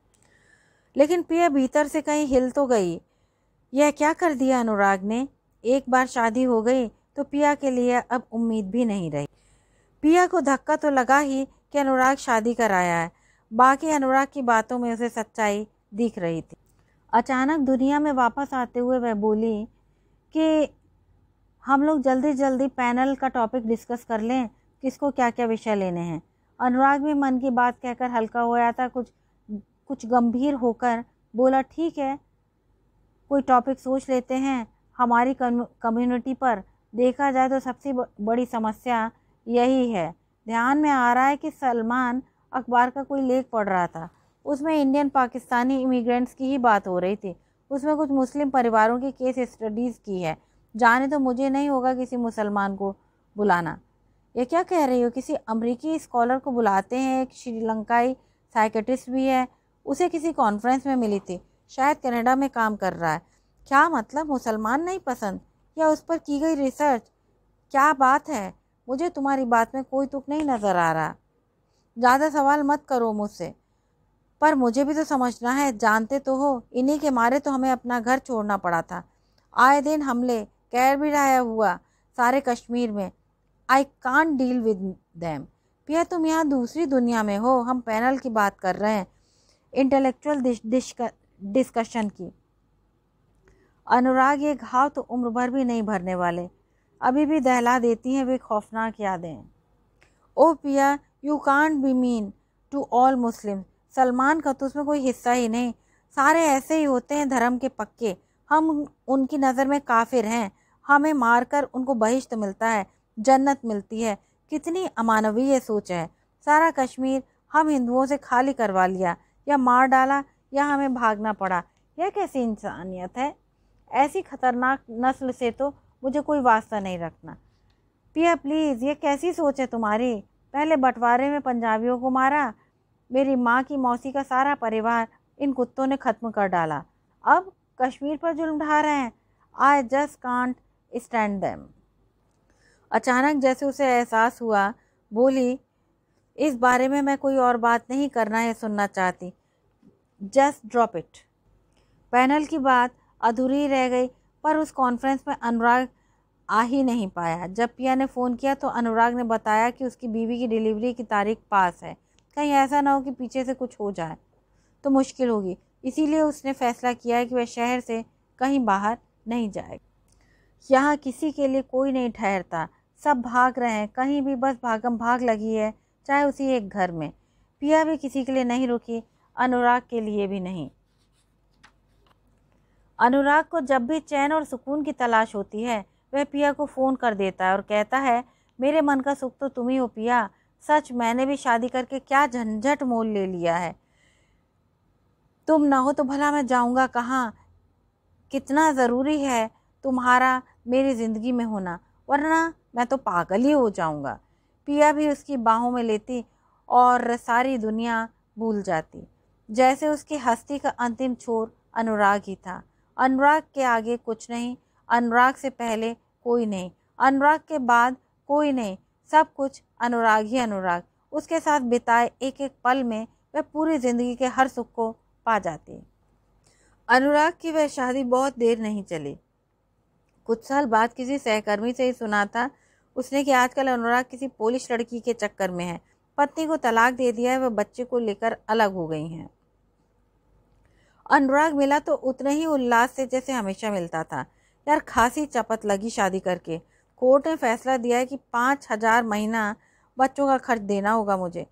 लेकिन पिया भीतर से कहीं हिल तो गई यह क्या कर दिया अनुराग ने एक बार शादी हो गई तो पिया के लिए अब उम्मीद भी नहीं रही पिया को धक्का तो लगा ही कि अनुराग शादी कराया है बाकी अनुराग की बातों में उसे सच्चाई दिख रही थी अचानक दुनिया में वापस आते हुए वह बोली कि हम लोग जल्दी जल्दी पैनल का टॉपिक डिस्कस कर लें किसको क्या क्या विषय लेने हैं अनुराग भी मन की बात कहकर हल्का हो गया था कुछ कुछ गंभीर होकर बोला ठीक है कोई टॉपिक सोच लेते हैं हमारी कम्युनिटी पर देखा जाए तो सबसे बड़ी समस्या यही है ध्यान में आ रहा है कि सलमान अखबार का कोई लेख पढ़ रहा था उसमें इंडियन पाकिस्तानी इमिग्रेंट्स की ही बात हो रही थी उसमें कुछ मुस्लिम परिवारों की केस स्टडीज़ की है जाने तो मुझे नहीं होगा किसी मुसलमान को बुलाना ये क्या कह रही हो किसी अमरीकी स्कॉलर को बुलाते हैं एक श्रीलंकाई साइकेट्रिस्ट भी है उसे किसी कॉन्फ्रेंस में मिली थी शायद कनाडा में काम कर रहा है क्या मतलब मुसलमान नहीं पसंद या उस पर की गई रिसर्च क्या बात है मुझे तुम्हारी बात में कोई तुक नहीं नज़र आ रहा ज़्यादा सवाल मत करो मुझसे पर मुझे भी तो समझना है जानते तो हो इन्हीं के मारे तो हमें अपना घर छोड़ना पड़ा था आए दिन हमले कैर भी रहा हुआ सारे कश्मीर में I can deal with them Piya तुम यहाँ दूसरी दुनिया में हो हम पैनल की बात कर रहे हैं इंटेलेक्चुअल डिस्कशन की अनुराग ये घाव तो उम्र भर भी नहीं भरने वाले अभी भी दहला देती हैं वे खौफनाक यादें ओ Piya you can't be mean to all Muslim Salman का तो उसमें कोई हिस्सा ही नहीं सारे ऐसे ही होते हैं धर्म के पक्के हम उनकी नज़र में काफिर हैं हमें मारकर उनको बहिष्त मिलता है जन्नत मिलती है कितनी अमानवीय सोच है सारा कश्मीर हम हिंदुओं से खाली करवा लिया या मार डाला या हमें भागना पड़ा यह कैसी इंसानियत है ऐसी खतरनाक नस्ल से तो मुझे कोई वास्ता नहीं रखना पिया प्लीज़ ये कैसी सोच है तुम्हारी पहले बंटवारे में पंजाबियों को मारा मेरी माँ की मौसी का सारा परिवार इन कुत्तों ने ख़त्म कर डाला अब कश्मीर पर जुल्म ढा रहे हैं I just can't stand them अचानक जैसे उसे एहसास हुआ बोली इस बारे में मैं कोई और बात नहीं करना या सुनना चाहती जस्ट ड्रॉप इट पैनल की बात अधूरी रह गई पर उस कॉन्फ्रेंस में अनुराग आ ही नहीं पाया जब पिया ने फ़ोन किया तो अनुराग ने बताया कि उसकी बीवी की डिलीवरी की तारीख पास है कहीं ऐसा ना हो कि पीछे से कुछ हो जाए तो मुश्किल होगी इसीलिए उसने फैसला किया है कि वह शहर से कहीं बाहर नहीं जाएगा यहाँ किसी के लिए कोई नहीं ठहरता सब भाग रहे हैं कहीं भी बस भागम भाग लगी है चाहे उसी एक घर में पिया भी किसी के लिए नहीं रुकी अनुराग के लिए भी नहीं अनुराग को जब भी चैन और सुकून की तलाश होती है वह पिया को फ़ोन कर देता है और कहता है मेरे मन का सुख तो तुम ही हो पिया सच मैंने भी शादी करके क्या झंझट मोल ले लिया है तुम ना हो तो भला मैं जाऊँगा कहाँ कितना ज़रूरी है तुम्हारा मेरी ज़िंदगी में होना वरना मैं तो पागल ही हो जाऊँगा पिया भी उसकी बाहों में लेती और सारी दुनिया भूल जाती जैसे उसकी हस्ती का अंतिम छोर अनुराग ही था अनुराग के आगे कुछ नहीं अनुराग से पहले कोई नहीं अनुराग के बाद कोई नहीं सब कुछ अनुराग ही अनुराग उसके साथ बिताए एक एक पल में वह पूरी जिंदगी के हर सुख को पा जाती अनुराग की वह शादी बहुत देर नहीं चली कुछ साल बाद किसी सहकर्मी से ही सुना था उसने कि आजकल अनुराग किसी पोलिश लड़की के चक्कर में है पत्नी को तलाक दे दिया है वह बच्चे को लेकर अलग हो गई हैं अनुराग मिला तो उतने ही उल्लास से जैसे हमेशा मिलता था यार खासी चपत लगी शादी करके कोर्ट ने फैसला दिया है कि पाँच हज़ार महीना बच्चों का खर्च देना होगा मुझे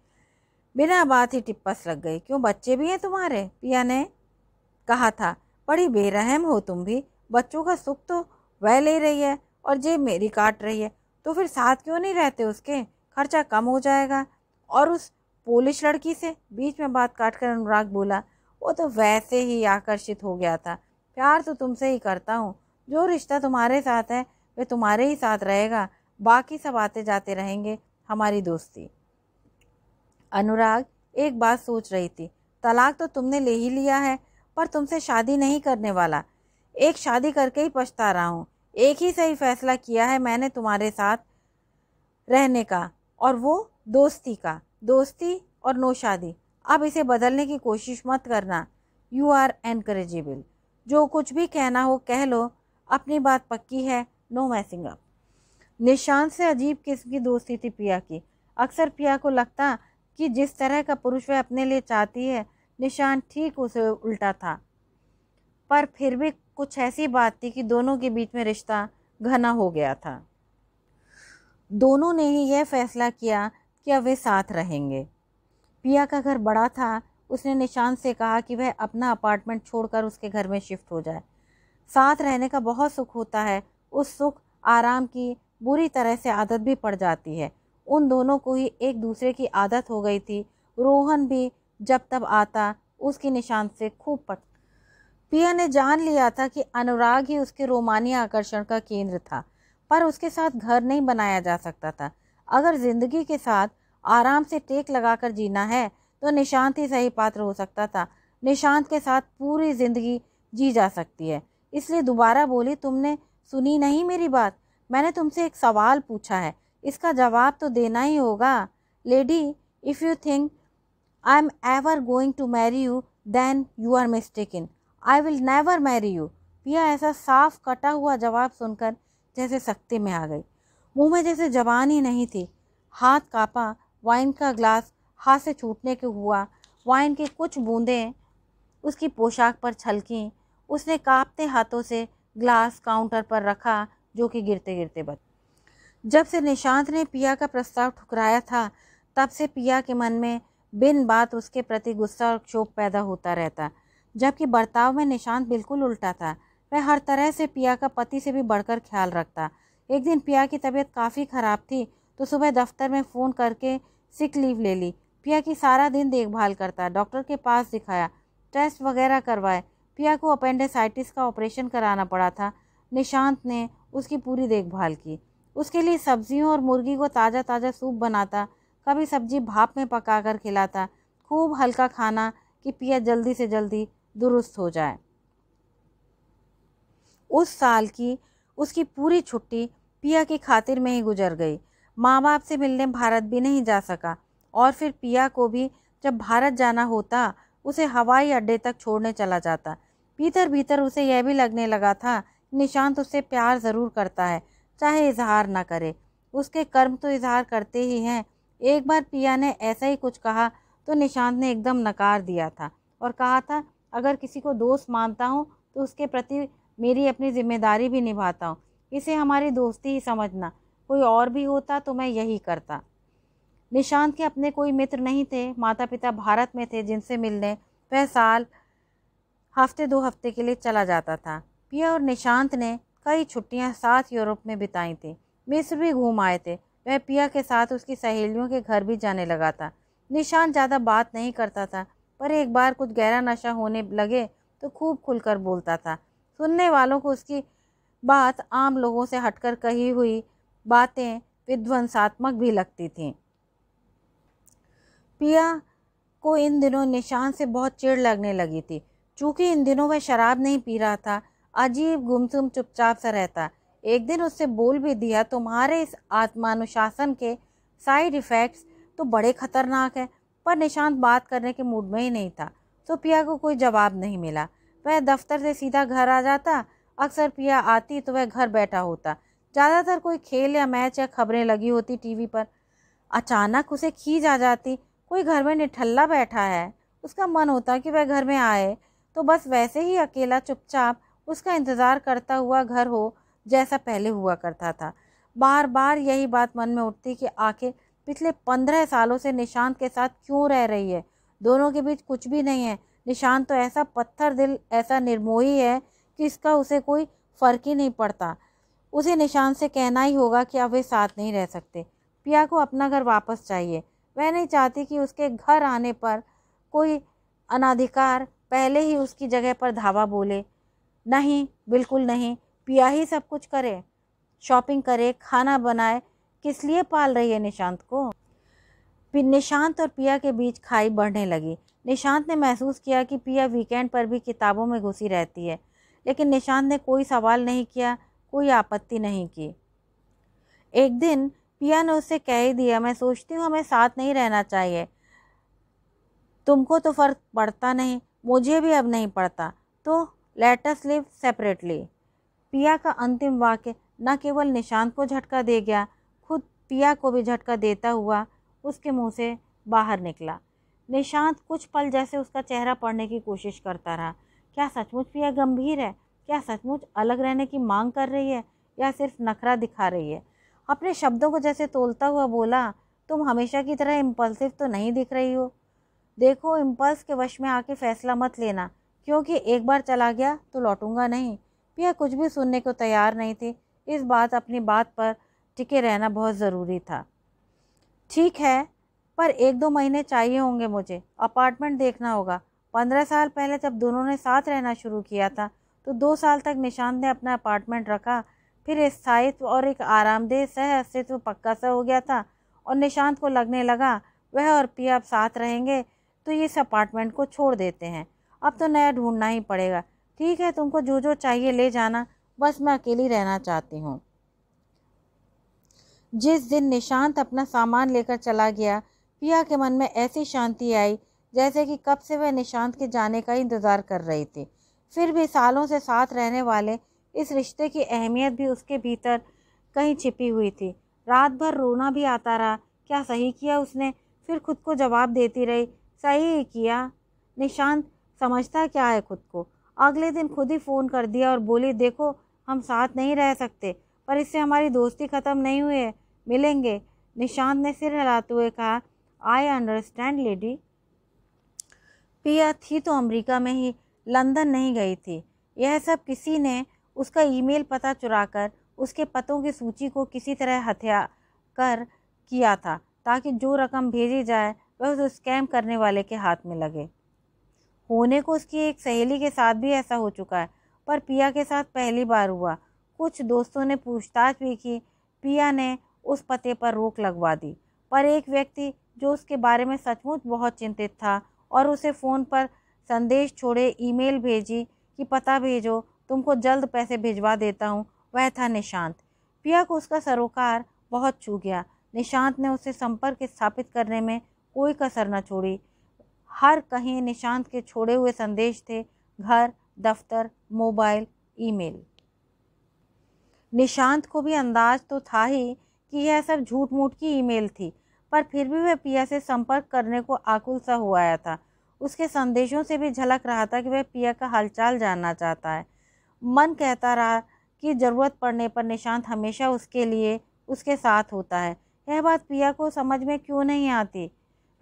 बिना बात ही टिप्पस लग गई क्यों बच्चे भी हैं तुम्हारे पिया ने कहा था बड़ी बेरहम हो तुम भी बच्चों का सुख तो वह ले रही है और जेब मेरी काट रही है तो फिर साथ क्यों नहीं रहते उसके खर्चा कम हो जाएगा और उस पोलिश लड़की से बीच में बात काट कर अनुराग बोला वो तो वैसे ही आकर्षित हो गया था प्यार तो तुमसे ही करता हूँ जो रिश्ता तुम्हारे साथ है वे तुम्हारे ही साथ रहेगा बाकी सब आते जाते रहेंगे हमारी दोस्ती अनुराग एक बात सोच रही थी तलाक तो तुमने ले ही लिया है पर तुमसे शादी नहीं करने वाला एक शादी करके ही पछता रहा हूँ एक ही सही फैसला किया है मैंने तुम्हारे साथ रहने का और वो दोस्ती का दोस्ती और नो शादी अब इसे बदलने की कोशिश मत करना यू आर एनकरेजेबल जो कुछ भी कहना हो कह लो अपनी बात पक्की है नो मैसिंग अप निशान से अजीब किस्म की दोस्ती थी पिया की अक्सर पिया को लगता कि जिस तरह का पुरुष वह अपने लिए चाहती है निशान ठीक उसे उल्टा था पर फिर भी कुछ ऐसी बात थी कि दोनों के बीच में रिश्ता घना हो गया था दोनों ने ही यह फैसला किया कि अब वे साथ रहेंगे पिया का घर बड़ा था उसने निशान से कहा कि वह अपना अपार्टमेंट छोड़कर उसके घर में शिफ्ट हो जाए साथ रहने का बहुत सुख होता है उस सुख आराम की बुरी तरह से आदत भी पड़ जाती है उन दोनों को ही एक दूसरे की आदत हो गई थी रोहन भी जब तब आता उसकी निशान से खूब पट पिया ने जान लिया था कि अनुराग ही उसके रोमानी आकर्षण का केंद्र था पर उसके साथ घर नहीं बनाया जा सकता था अगर ज़िंदगी के साथ आराम से टेक लगाकर जीना है तो निशांत ही सही पात्र हो सकता था निशांत के साथ पूरी ज़िंदगी जी जा सकती है इसलिए दोबारा बोली तुमने सुनी नहीं मेरी बात मैंने तुमसे एक सवाल पूछा है इसका जवाब तो देना ही होगा lady if you think I am ever going to marry you then you are mistaken I will never marry you Piya ऐसा साफ कटा हुआ जवाब सुनकर जैसे सख्ती में आ गई मुंह में जैसे जवान ही नहीं थी हाथ कापा वाइन का ग्लास हाथ से छूटने के हुआ वाइन के कुछ बूंदें उसकी पोशाक पर छलकें उसने कांपते हाथों से ग्लास काउंटर पर रखा जो कि गिरते गिरते बच जब से निशांत ने पिया का प्रस्ताव ठुकराया था तब से पिया के मन में बिन बात उसके प्रति गुस्सा और क्षोभ पैदा होता रहता जबकि बर्ताव में निशांत बिल्कुल उल्टा था वह हर तरह से पिया का पति से भी बढ़कर ख्याल रखता एक दिन पिया की तबीयत काफ़ी ख़राब थी तो सुबह दफ्तर में फ़ोन करके सिक लीव ले ली पिया की सारा दिन देखभाल करता डॉक्टर के पास दिखाया टेस्ट वगैरह करवाए पिया को अपेंडिसाइटिस का ऑपरेशन कराना पड़ा था निशांत ने उसकी पूरी देखभाल की उसके लिए सब्जियों और मुर्गी को ताज़ा ताज़ा सूप बनाता कभी सब्जी भाप में पका कर खिलाता खूब हल्का खाना कि पिया जल्दी से जल्दी दुरुस्त हो जाए उस साल की उसकी पूरी छुट्टी पिया की खातिर में ही गुजर गई माँ बाप से मिलने भारत भी नहीं जा सका और फिर पिया को भी जब भारत जाना होता उसे हवाई अड्डे तक छोड़ने चला जाता भीतर भीतर उसे यह भी लगने लगा था निशांत उससे प्यार ज़रूर करता है चाहे इजहार ना करे उसके कर्म तो इजहार करते ही हैं एक बार पिया ने ऐसा ही कुछ कहा तो निशांत ने एकदम नकार दिया था और कहा था अगर किसी को दोस्त मानता हूँ तो उसके प्रति मेरी अपनी जिम्मेदारी भी निभाता हूँ इसे हमारी दोस्ती ही समझना कोई और भी होता तो मैं यही करता निशांत के अपने कोई मित्र नहीं थे माता पिता भारत में थे जिनसे मिलने वह साल हफ्ते दो हफ्ते के लिए चला जाता था पिया और निशांत ने कई छुट्टियां साथ यूरोप में बिताई थी मिस्र भी घूम आए थे वह पिया के साथ उसकी सहेलियों के घर भी जाने लगा था निशांत ज़्यादा बात नहीं करता था पर एक बार कुछ गहरा नशा होने लगे तो खूब खुलकर बोलता था सुनने वालों को उसकी बात आम लोगों से हटकर कही हुई बातें विध्वंसात्मक भी लगती थीं पिया को इन दिनों निशान से बहुत चिड़ लगने लगी थी चूँकि इन दिनों वह शराब नहीं पी रहा था अजीब गुमसुम चुपचाप सा रहता एक दिन उससे बोल भी दिया तुम्हारे इस आत्मानुशासन के साइड इफ़ेक्ट्स तो बड़े खतरनाक हैं पर निशांत बात करने के मूड में ही नहीं था तो पिया को कोई जवाब नहीं मिला वह दफ्तर से सीधा घर आ जाता अक्सर पिया आती तो वह घर बैठा होता ज़्यादातर कोई खेल या मैच या खबरें लगी होती टीवी पर अचानक उसे खींच आ जाती कोई घर में निठल्ला बैठा है उसका मन होता कि वह घर में आए तो बस वैसे ही अकेला चुपचाप उसका इंतज़ार करता हुआ घर हो जैसा पहले हुआ करता था बार बार यही बात मन में उठती कि आखिर पिछले पंद्रह सालों से निशांत के साथ क्यों रह रही है दोनों के बीच कुछ भी नहीं है निशांत तो ऐसा पत्थर दिल ऐसा निर्मोही है कि इसका उसे कोई फ़र्क ही नहीं पड़ता उसे निशांत से कहना ही होगा कि अब वे साथ नहीं रह सकते पिया को अपना घर वापस चाहिए वह नहीं चाहती कि उसके घर आने पर कोई अनाधिकार पहले ही उसकी जगह पर धावा बोले नहीं बिल्कुल नहीं पिया ही सब कुछ करे शॉपिंग करे खाना बनाए किस लिए पाल रही है निशांत को निशांत और पिया के बीच खाई बढ़ने लगी निशांत ने महसूस किया कि पिया वीकेंड पर भी किताबों में घुसी रहती है लेकिन निशांत ने कोई सवाल नहीं किया कोई आपत्ति नहीं की एक दिन पिया ने उसे कह ही दिया मैं सोचती हूँ हमें साथ नहीं रहना चाहिए तुमको तो फ़र्क पड़ता नहीं मुझे भी अब नहीं पड़ता तो लेट अस लिव सेपरेटली पिया का अंतिम वाक्य न केवल निशांत को झटका दे गया खुद पिया को भी झटका देता हुआ उसके मुंह से बाहर निकला निशांत कुछ पल जैसे उसका चेहरा पढ़ने की कोशिश करता रहा क्या सचमुच पिया गंभीर है क्या सचमुच अलग रहने की मांग कर रही है या सिर्फ नखरा दिखा रही है अपने शब्दों को जैसे तोलता हुआ बोला तुम हमेशा की तरह इम्पल्सिव तो नहीं दिख रही हो देखो इम्पल्स के वश में आके फैसला मत लेना क्योंकि एक बार चला गया तो लौटूंगा नहीं पिया कुछ भी सुनने को तैयार नहीं थी इस बात अपनी बात पर टिके रहना बहुत ज़रूरी था ठीक है पर एक दो महीने चाहिए होंगे मुझे अपार्टमेंट देखना होगा पंद्रह साल पहले जब दोनों ने साथ रहना शुरू किया था तो दो साल तक निशान ने अपना अपार्टमेंट रखा फिर स्थायित्व और एक आरामदेह सह अस्तित्व पक्का सा हो गया था और निशांत को लगने लगा वह और पिया अब साथ रहेंगे तो इस अपार्टमेंट को छोड़ देते हैं अब तो नया ढूंढना ही पड़ेगा ठीक है तुमको जो जो चाहिए ले जाना बस मैं अकेली रहना चाहती हूँ जिस दिन निशांत अपना सामान लेकर चला गया पिया के मन में ऐसी शांति आई जैसे कि कब से वह निशांत के जाने का इंतज़ार कर रही थी फिर भी सालों से साथ रहने वाले इस रिश्ते की अहमियत भी उसके भीतर कहीं छिपी हुई थी रात भर रोना भी आता रहा क्या सही किया उसने फिर खुद को जवाब देती रही सही किया निशांत समझता क्या है खुद को अगले दिन खुद ही फ़ोन कर दिया और बोली देखो हम साथ नहीं रह सकते पर इससे हमारी दोस्ती ख़त्म नहीं हुई है मिलेंगे निशांत ने सिर हिलाते हुए कहा आई अंडरस्टैंड लेडी पिया थी तो अमेरिका में ही लंदन नहीं गई थी यह सब किसी ने उसका ईमेल पता चुराकर उसके पतों की सूची को किसी तरह हथिया कर किया था ताकि जो रकम भेजी जाए वह उस स्कैम करने वाले के हाथ में लगे होने को उसकी एक सहेली के साथ भी ऐसा हो चुका है पर पिया के साथ पहली बार हुआ कुछ दोस्तों ने पूछताछ भी की पिया ने उस पते पर रोक लगवा दी पर एक व्यक्ति जो उसके बारे में सचमुच बहुत चिंतित था और उसे फ़ोन पर संदेश छोड़े ईमेल भेजी कि पता भेजो तुमको जल्द पैसे भिजवा देता हूँ वह था निशांत पिया को उसका सरोकार बहुत छू गया निशांत ने उसे संपर्क स्थापित करने में कोई कसर न छोड़ी हर कहीं निशांत के छोड़े हुए संदेश थे घर दफ्तर मोबाइल ईमेल निशांत को भी अंदाज तो था ही कि यह सब झूठ मूठ की ईमेल थी पर फिर भी वह पिया से संपर्क करने को आकुल सा हुआ आया था उसके संदेशों से भी झलक रहा था कि वह पिया का हालचाल जानना चाहता है मन कहता रहा कि ज़रूरत पड़ने पर निशांत हमेशा उसके लिए उसके साथ होता है यह बात पिया को समझ में क्यों नहीं आती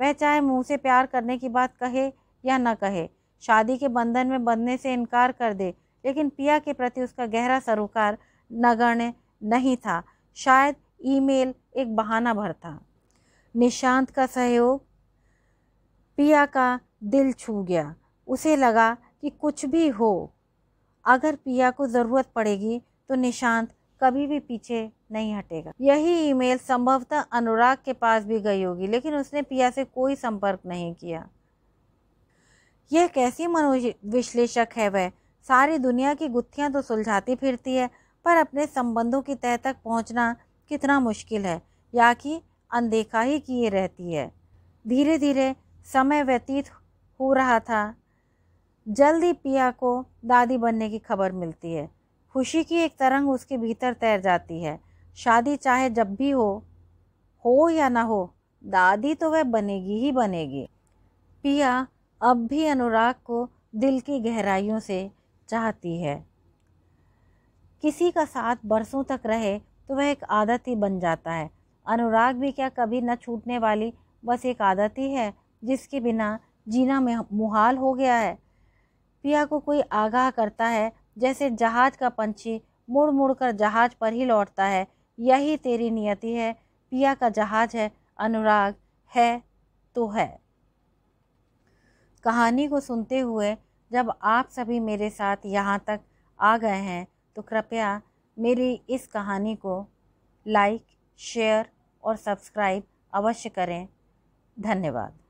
वह चाहे मुंह से प्यार करने की बात कहे या न कहे शादी के बंधन में बंधने से इनकार कर दे लेकिन पिया के प्रति उसका गहरा सरोकार नगण्य नहीं था शायद ईमेल एक बहाना भर था निशांत का सहयोग पिया का दिल छू गया उसे लगा कि कुछ भी हो अगर पिया को ज़रूरत पड़ेगी तो निशांत कभी भी पीछे नहीं हटेगा यही ईमेल संभवतः अनुराग के पास भी गई होगी लेकिन उसने पिया से कोई संपर्क नहीं किया यह कैसी विश्लेषक है वह सारी दुनिया की गुत्थियाँ तो सुलझाती फिरती है पर अपने संबंधों की तह तक पहुँचना कितना मुश्किल है या कि अनदेखा ही किए रहती है धीरे धीरे समय व्यतीत हो रहा था जल्द ही पिया को दादी बनने की खबर मिलती है खुशी की एक तरंग उसके भीतर तैर जाती है शादी चाहे जब भी हो हो या ना हो दादी तो वह बनेगी ही बनेगी पिया अब भी अनुराग को दिल की गहराइयों से चाहती है किसी का साथ बरसों तक रहे तो वह एक आदत ही बन जाता है अनुराग भी क्या कभी न छूटने वाली बस एक आदत ही है जिसके बिना जीना में मुहाल हो गया है पिया को कोई आगाह करता है जैसे जहाज का पंछी मुड़ मुड़ कर जहाज पर ही लौटता है यही तेरी नियति है पिया का जहाज है अनुराग है तो है कहानी को सुनते हुए जब आप सभी मेरे साथ यहाँ तक आ गए हैं तो कृपया मेरी इस कहानी को लाइक शेयर और सब्सक्राइब अवश्य करें धन्यवाद